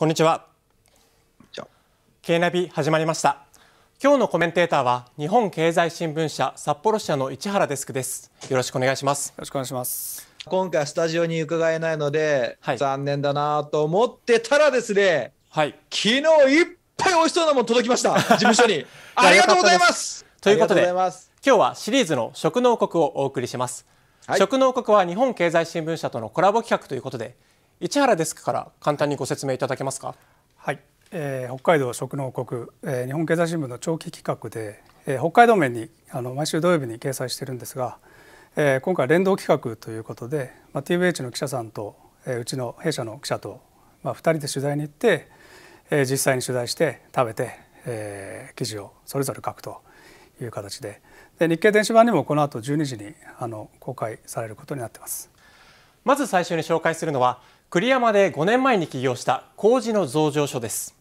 こんにちは。K ナビ始まりました。今日のコメンテーターは日本経済新聞社札幌支社の市原デスクです。よろしくお願いします。よろしくお願いします。今回スタジオに伺えないので、はい、残念だなと思ってたらですね、はい、昨日いっぱい美味しそうなもん届きました。事務所にありがとうございます。ということで今日はシリーズの食の王国をお送りします。はい、食の王国は日本経済新聞社とのコラボ企画ということで。市原デスクから簡単にご説明いただけますか。はい、えー、北海道食の王国、えー、日本経済新聞の長期企画で、えー、北海道面にあの毎週土曜日に掲載してるんですが、えー、今回連動企画ということで、まあ、TVH の記者さんと、えー、うちの弊社の記者と、まあ、2人で取材に行って、えー、実際に取材して食べて、えー、記事をそれぞれ書くという形でで日経電子版にもこの後12時にあの公開されることになってます。まず最初に紹介するのは栗山で5年前に起業した麹の増上所です。